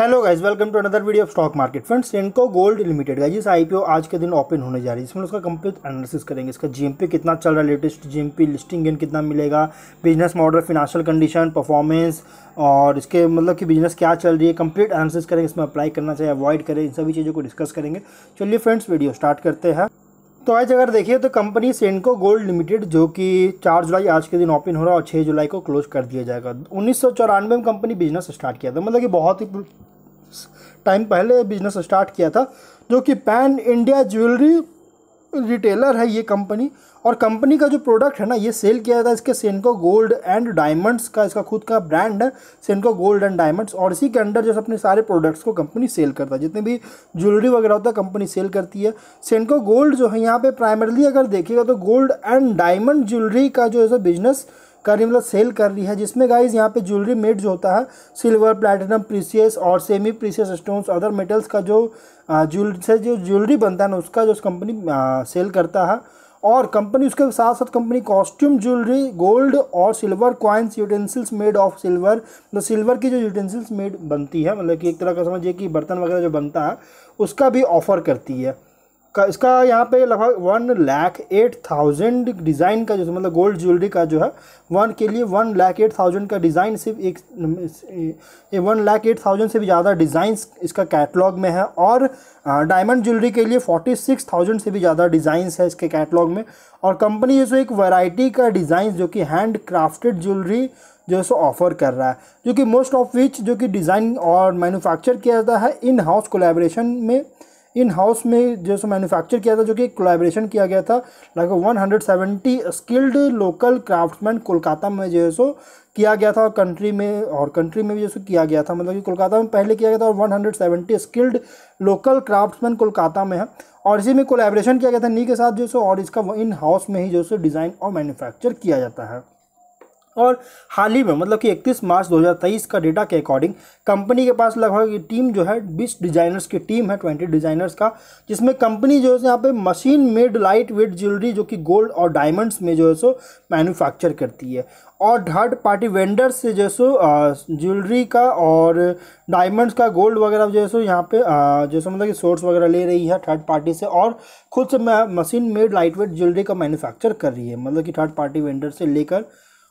hello guys welcome to another video of stock market friends इनको gold limited guys इस IPO आज के दिन ओपन होने जा रही है इसमें उसका कंप्लीट एनालिसिस करेंगे इसका जीएमपी कितना चल रहा है लेटेस्ट जीएमपी लिस्टिंग गेन कितना मिलेगा business model financial condition performance और इसके मतलब कि बिजनेस क्या चल रही है कंप्लीट एनालिसिस करेंगे इसमें अप्लाई करना चाहिए अवॉइड करें इन सभी चीज़ों को डिस्कस करेंगे चलिए फ्रेंड्स वीडियो स्टार्ट करते हैं तो आज अगर देखिए तो कंपनी सेंको गोल्ड लिमिटेड जो कि 4 जुलाई आज के दिन ओपन हो रहा है और 6 जुलाई को क्लोज कर दिया जाएगा उन्नीस में कंपनी बिजनेस स्टार्ट किया था मतलब कि बहुत ही टाइम पहले बिजनेस स्टार्ट किया था जो कि पैन इंडिया ज्वेलरी रिटेलर है ये कंपनी और कंपनी का जो प्रोडक्ट है ना ये सेल किया जाता है इसके सेनको गोल्ड एंड डायमंड्स का इसका खुद का ब्रांड है सेनको गोल्ड एंड डायमंड्स और इसी के अंडर जैसे अपने सारे प्रोडक्ट्स को कंपनी सेल करता है जितने भी ज्वेलरी वगैरह होता है कंपनी सेल करती है सेनको गोल्ड जो है यहाँ पर प्राइमरली अगर देखिएगा तो गोल्ड एंड डायमंड ज्वेलरी का जो है बिजनेस कर रही मतलब सेल कर रही है जिसमें गाइज यहाँ पे ज्वेलरी मेड जो होता है सिल्वर प्लेटिनम प्रीसियस और semi precious stones other metals का जो ज्वेल से जो ज्वेलरी बनता है ना उसका जो कंपनी सेल करता है और कंपनी उसके साथ साथ कंपनी कॉस्ट्यूम ज्वेलरी गोल्ड और silver coins utensils made of silver मतलब सिल्वर की जो यूटेंसिल्स मेड बनती है मतलब कि एक तरह का समझिए कि बर्तन वगैरह जो बनता है उसका भी ऑफर करती है का इसका यहाँ पे लगभग one lakh eight thousand design का जो मतलब गोल्ड ज्वेलरी का जो है वन के लिए वन लाख एट थाउजेंड का डिज़ाइन सिर्फ एक वन लाख एट थाउजेंड से भी ज़्यादा डिज़ाइन इसका कैटलॉग में है और डायमंड ज्वेलरी के लिए फोर्टी सिक्स थाउजेंड से भी ज़्यादा डिज़ाइंस है इसके कैटलॉग में और कंपनी जो एक वैरायटी का डिज़ाइन जो कि हैंड क्राफ्टेड ज्वेलरी जो है सो ऑफ़र कर रहा है जो कि मोस्ट ऑफ विच जो कि डिज़ाइन और मैन्युफैक्चर किया जाता है इन हाउस कोलेबरेशन में इन हाउस में जो सो मैन्युफैक्चर किया था जो कि कोलेब्रेशन किया गया था लगभग 170 स्किल्ड लोकल क्राफ्टमैन कोलकाता में जो है सो किया गया था और कंट्री में और कंट्री में भी जैसे किया गया था मतलब कि कोलकाता में पहले किया गया था और 170 स्किल्ड लोकल क्राफ्ट्समैन कोलकाता में है और इसी में कोलेब्रेशन किया गया था नी के साथ जो सो और इसका इन हाउस में ही जो सो डिज़ाइन और मैन्युफैक्चर किया जाता है और हाल ही में मतलब कि 31 मार्च 2023 का डेटा के अकॉर्डिंग कंपनी के पास लगभग टीम जो है बीस डिजाइनर्स की टीम है ट्वेंटी डिजाइनर्स का जिसमें कंपनी जो है यहाँ पे machine made light weight jewellery जो कि गोल्ड और डायमंड्स में जो है सो मैन्युफैक्चर करती है और थर्ड पार्टी वेंडर्स से जो है सो ज्वेलरी का और डायमंड्स का गोल्ड वगैरह जो है सो यहाँ पे सो मतलब कि सोर्स वगैरह ले रही है थर्ड पार्टी से और खुद से machine made light weight jewellery का मैन्युफैक्चर कर रही है मतलब कि थर्ड पार्टी वेंडर से लेकर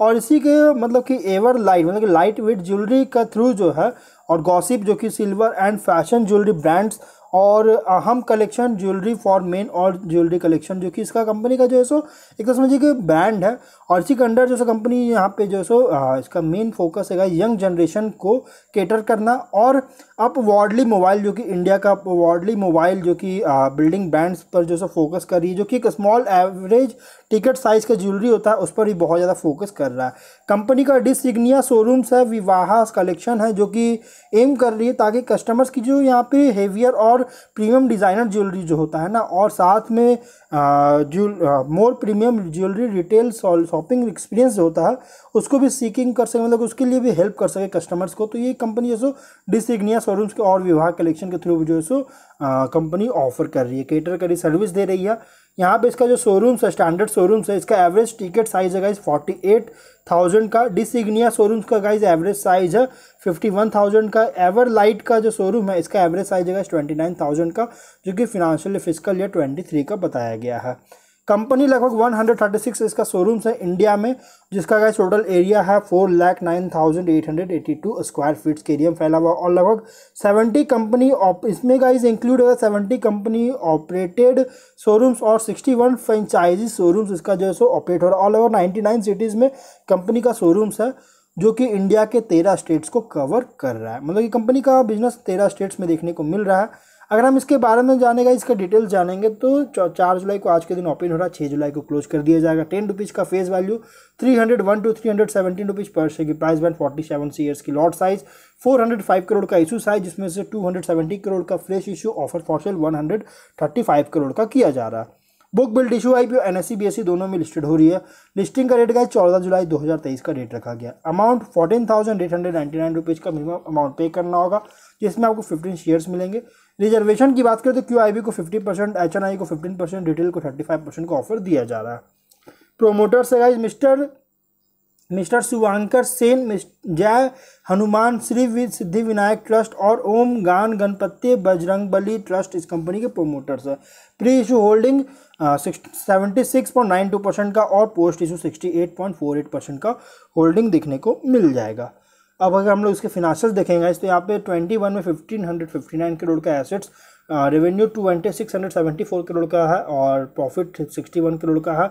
और इसी के मतलब कि एवर लाइट मतलब कि लाइट वेट ज्वेलरी का थ्रू जो है और गॉसिप जो कि silver and fashion jewellery brands और Aham collection jewellery for men और ज्वेलरी कलेक्शन जो कि इसका कंपनी का जो है सो एक तो समझिए कि ब्रांड है और इसी के अंडर जो सो कंपनी यहाँ पे जो है सो इसका मेन फोकस है यंग जनरेशन को केटर करना और अब वार्डली मोबाइल जो कि इंडिया का वार्डली मोबाइल जो कि बिल्डिंग ब्रांड्स पर जो सो फोकस कर रही है जो कि एक स्मॉल एवरेज टिकट साइज का ज्वेलरी होता है उस पर भी बहुत ज़्यादा फोकस कर रहा है कंपनी का डिसिग्निया शोरूम्स है विवाह कलेक्शन है जो कि एम कर रही है ताकि कस्टमर्स की जो यहाँ पे heavier or premium designer jewellery जो होता है ना और साथ में more premium jewellery retail shopping experience होता है उसको भी सीकिंग कर सके मतलब उसके लिए भी हेल्प कर सके कस्टमर्स को तो ये कंपनी जैसो डिसिग्निया शोरूम्स के और विवाह कलेक्शन के थ्रू जो है सो कंपनी ऑफर कर रही है केटर करी सर्विस दे रही है यहाँ पे इसका जो शोरूम्स है स्टैंडर्ड शोरूम्स है इसका एवरेज टिकट साइज है गाइज फोर्टी एट थाउजेंड का डिसिग्निया शोरूम्स का गाइज एवरेज साइज है फिफ्टी वन थाउजेंड का एवर लाइट का जो शोरूम है इसका एवरेज साइज है गाइज ट्वेंटी नाइन थाउजेंड का जो कि financial physical year twenty three का बताया गया है कंपनी लगभग 136 इसका शोरूम्स है इंडिया में जिसका गाइस टोटल एरिया है four lakh nine thousand eight hundred eighty two square feets के एरिया में फैला हुआ और लगभग 70 कंपनी ऑप इसमें गाइस इंक्लूड है 70 कंपनी ऑपरेटेड शोरूम्स और 61 फ्रेंचाइजी शोरूम्स इसका जो है सो ऑपरेट हो रहा है ऑल ओवर नाइन सिटीज़ में कंपनी का शोरूम्स है जो कि इंडिया के तेरह स्टेट्स को कवर कर रहा है मतलब कि कंपनी का बिजनेस तेरह स्टेट्स में देखने को मिल रहा है अगर हम इसके बारे में जानेगा इसका डिटेल्स जानेंगे तो चार जुलाई को आज के दिन ओपन हो रहा है छः जुलाई को क्लोज कर दिया जाएगा टेन रुपीज़ का face value three hundred one to three hundred seventeen rupees पर शेयर की प्राइस बैंड फोर्टी सेवन सी की lot size four hundred five crore का इशू साइज जिसमें से टू हंड्रेड सेवेंटी करोड़ का fresh issue offer for sale one hundred thirty five crore का किया जा रहा है book build issue I P N S C दोनों में लिस्टेड हो रही है लिस्टिंग का रेट गया चौदह जुलाई 2023 का रेट रखा गया amount fourteen thousand eight hundred ninety nine rupees का मिनिमम अमाउंट पे करना होगा जिसमें आपको फिफ्टीन शेयर्स मिलेंगे रिजर्वेशन की बात करें तो क्यू आई बी को fifty percent H N I को फिफ्टीन परसेंट रिटेल को थर्टी फाइव परसेंट का ऑफर दिया जा रहा है प्रोमोटर्स है mister mister Shivankar Sen Jai Hanuman Shri Siddhi Vinayak trust और ओम गान गणपति बजरंग बली ट्रस्ट इस कंपनी के प्रोमोटर्स है pre issue holding seventy six point nine two percent का और post issue sixty eight point four eight percent का होल्डिंग देखने को मिल जाएगा अब अगर हम लोग इसके फिनाशियल देखेंगे इस तो यहाँ पे ट्वेंटी वन में fifteen hundred fifty nine crore का assets revenue two twenty six hundred seventy four crore का है और प्रॉफिट सिक्सटी वन करोड़ का है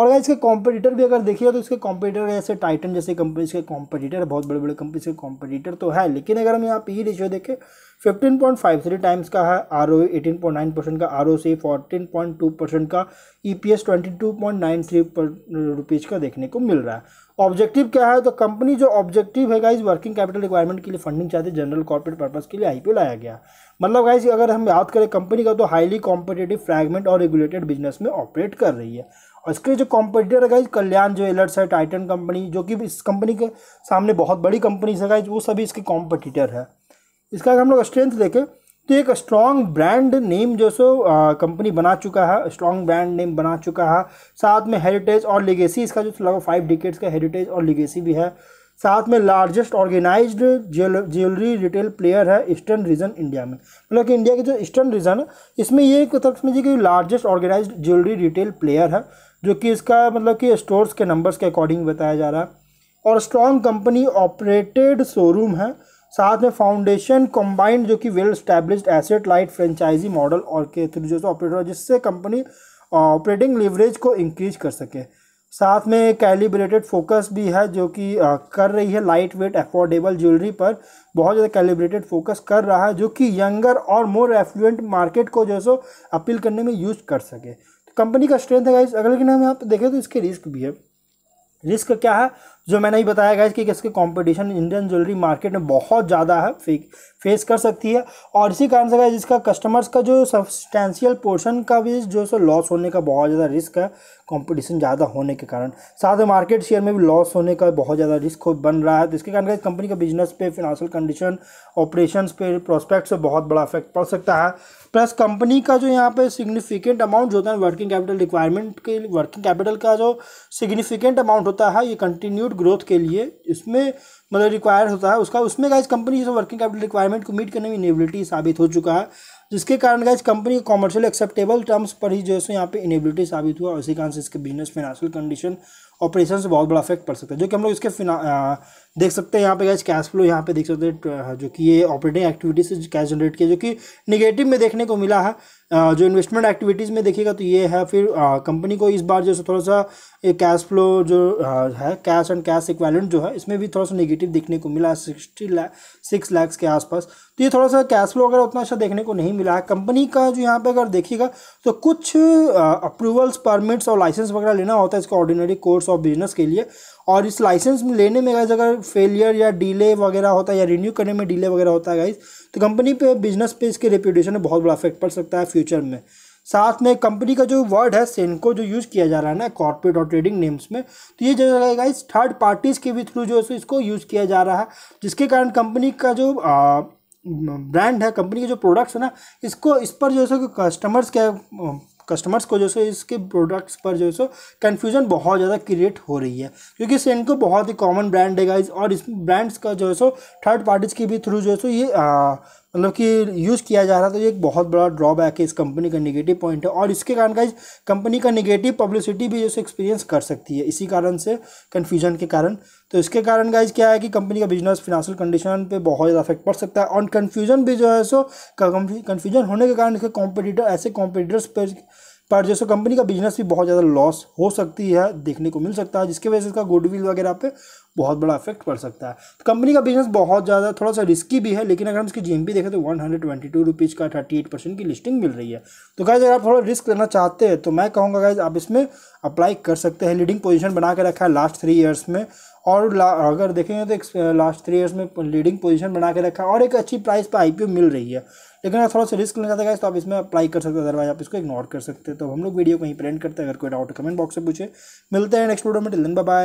और अगर इसके कॉम्पिटिटर भी अगर देखिए तो इसके कॉम्पिटिटर ऐसे टाइटन जैसे कंपनीज के कॉम्पिटिटर बहुत बड़े बड़े कंपनीज के कॉम्पिटिटर तो है लेकिन अगर हम यहाँ पी ई रेशियो देखें fifteen point five three times का है R O eighteen point nine percent का R O C fourteen point two percent का E P S twenty two point nine three rupees का देखने को मिल रहा है ऑब्जेक्टिव क्या है तो कंपनी जो ऑब्जेक्टिव है गाइज वर्किंग कैपिटल रिक्वायरमेंट के लिए फंडिंग चाहते जनरल कॉर्पोरेट पर्पज़ के लिए आई पी लाया गया मतलब गाइज अगर हम याद करें कंपनी का तो हाईली कॉम्पिटेटिव फ्रैगमेंट और रेगुलेटेड बिजनेस में ऑपरेट कर रही है और इसके जो कॉम्पिटिटर है कल्याण जो एलर्ट्स है टाइटन कंपनी जो कि इस कंपनी के सामने बहुत बड़ी कंपनी है गाइज वो सभी इसके कॉम्पिटिटर है इसका हम लोग स्ट्रेंथ देखें तो एक स्ट्रॉन्ग ब्रांड नेम जो सो कंपनी बना चुका है स्ट्रॉन्ग ब्रांड नेम बना चुका है साथ में हेरिटेज और लिगेसी इसका जो लगभग फाइव डिकेट्स का हेरिटेज और लिगेसी भी है साथ में largest jewel jewellery retail player है ईस्टर्न रीजन इंडिया में मतलब कि इंडिया के जो ईस्टर्न रीजन है इसमें ये एक तरफ समझिए कि largest organise jewellery retail player है जो कि इसका मतलब कि स्टोर्स के नंबर्स के अकॉर्डिंग बताया जा रहा है और स्ट्रॉन्ग कंपनी ऑपरेटेड शोरूम है साथ में फाउंडेशन कंबाइंड जो कि well established asset light franchise model और के थ्रू जो ऑपरेटर है जिससे कंपनी ऑपरेटिंग लीवरेज को इंक्रीज कर सके साथ में कैलिब्रेटेड फोकस भी है जो कि कर रही है लाइट वेट अफोर्डेबल ज्वेलरी पर बहुत ज़्यादा कैलिब्रेटेड फोकस कर रहा है जो कि यंगर और मोर एफ्लुएंट मार्केट को जो है सो अपील करने में यूज कर सके कंपनी का स्ट्रेंथ है गाइज अगर कि नाम यहाँ देखें तो इसके रिस्क भी है रिस्क क्या है जो मैंने ही बताया गया कि इसके कंपटीशन इंडियन ज्वेलरी मार्केट में बहुत ज़्यादा है फेस कर सकती है और इसी कारण से गाइज इसका कस्टमर्स का जो सब्सटैंशियल पोर्शन का भी जो सो लॉस होने का बहुत ज़्यादा रिस्क है कंपटीशन ज़्यादा होने के कारण साथ ही मार्केट शेयर में भी लॉस होने का बहुत ज़्यादा रिस्क बन रहा है तो इसके कारण गाइज कंपनी का बिजनेस पे फिनांशियल कंडीशन ऑपरेशन पे प्रोस्पेक्ट से बहुत बड़ा इफेक्ट पड़ सकता है प्लस कंपनी का जो यहाँ पे सिग्निफिकेंट अमाउंट जो होता है वर्किंग कैपिटल रिक्वायरमेंट के वर्किंग कैपिटल का जो सिग्निफिकेंट अमाउंट होता है ये कंटिन्यू गुड ग्रोथ के लिए इसमें मतलब रिक्वायर होता है उसका उसमें गाइज कंपनी जो वर्किंग कैपिटल रिक्वायरमेंट को मीट करने में इनेबिलिटी साबित हो चुका है जिसके कारण guys company commercial acceptable terms पर ही जो है यहाँ पे इनेबिलिटी साबित हुआ और इसी कारण से इसके बिजनेस फाइनेंशियल कंडीशन ऑपरेशन से बहुत बड़ा इफेक्ट पड़ सकता है जो कि हम लोग इसके आ, देख सकते हैं यहाँ पे गैस कैश फ्लो यहाँ पे देख सकते हैं जो कि ये ऑपरेटिंग एक्टिविटीज से कैश जनरेट किया जो कि निगेटिव में देखने को मिला है जो इन्वेस्टमेंट एक्टिविटीज़ में देखिएगा तो ये है फिर कंपनी को इस बार जो है थोड़ा सा कैश फ्लो जो है कैश एंड कैश इक्वेलेंट जो है इसमें भी थोड़ा सा निगेटिव देखने को मिला है सिक्सटी लाख सिक्स लैक्स के आसपास ये थोड़ा सा कैश फ्लो वगैरह उतना अच्छा देखने को नहीं मिला है कंपनी का जो यहाँ पे अगर देखिएगा तो कुछ अप्रूवल्स परमिट्स और लाइसेंस वगैरह लेना होता है इसका ऑर्डिनरी कोर्स ऑफ बिजनेस के लिए और इस लाइसेंस में लेने में गाइज अगर फेलियर या डिले वगैरह होता है या रिन्यू करने में डिले वगैरह होता है गाइज तो कंपनी पे बिजनेस पे इसके रेप्यूटेशन में बहुत बड़ा इफेक्ट पड़ सकता है फ्यूचर में साथ में कंपनी का जो वर्ड है सेनको जो यूज़ किया जा रहा है ना कॉर्पोरेट और ट्रेडिंग नेम्स में तो ये जगह गाइज थर्ड पार्टीज़ के भी थ्रू जो है इसको यूज़ किया जा रहा है जिसके कारण कंपनी का जो आ, ब्रांड है कंपनी के जो प्रोडक्ट्स है ना इसको इस पर जो है सो कस्टमर्स के कस्टमर्स को जो है सो इसके प्रोडक्ट्स पर जो है सो कन्फ्यूजन बहुत ज़्यादा क्रिएट हो रही है क्योंकि सेनको बहुत ही कॉमन ब्रांड है गाइज और इस ब्रांड्स का जो है सो थर्ड पार्टीज़ के भी थ्रू जो है सो ये मतलब कि यूज़ किया जा रहा है तो ये एक बहुत बड़ा ड्रॉबैक है इस कंपनी का निगेटिव पॉइंट है और इसके कारण का कंपनी का निगेटिव पब्लिसिटी भी जैसे एक्सपीरियंस कर सकती है इसी कारण से कन्फ्यूजन के कारण तो इसके कारण का क्या है कि कंपनी का बिजनेस फिनेंशियल कंडीशन पे बहुत ज़्यादा इफेक्ट पड़ सकता है और कन्फ्यूजन भी जो है सो कन्फ्यूजन होने के कारण इसके कॉम्पिटिटर ऐसे कॉम्पिटिटर्स पर पर जैसे कंपनी का बिजनेस भी बहुत ज़्यादा लॉस हो सकती है देखने को मिल सकता है जिसकी वजह से इसका गुडविल वगैरह पे बहुत बड़ा इफेक्ट पड़ सकता है तो कंपनी का बिजनेस बहुत ज़्यादा थोड़ा सा रिस्की भी है लेकिन अगर हम इसकी जी देखें तो one hundred twenty two rupees का थर्टी एट परसेंट की लिस्टिंग मिल रही है तो गाइज अगर आप थोड़ा रिस्क लेना चाहते हैं तो मैं कहूँगा गाइज आप इसमें अप्लाई कर सकते हैं लीडिंग पोजिशन बना के रखा है लास्ट थ्री ईयर्स में और अगर देखेंगे तो लास्ट थ्री ईयर्स में लीडिंग पोजिशन बना के रखा है और एक अच्छी प्राइस पर आई मिल रही है लेकिन अगर थोड़ा सा रिस्क लेना चाहते हैं तो आप इसमें अप्लाई कर सकते हैं अदरवाइज आप इसको इग्नोर कर सकते हैं तो हम लोग वीडियो कहीं प्रेंट करते हैं अगर कोई डाउट कमेंट बॉक्स से पूछे मिलते हैं नेक्स्ट वीडियो में टिल बाय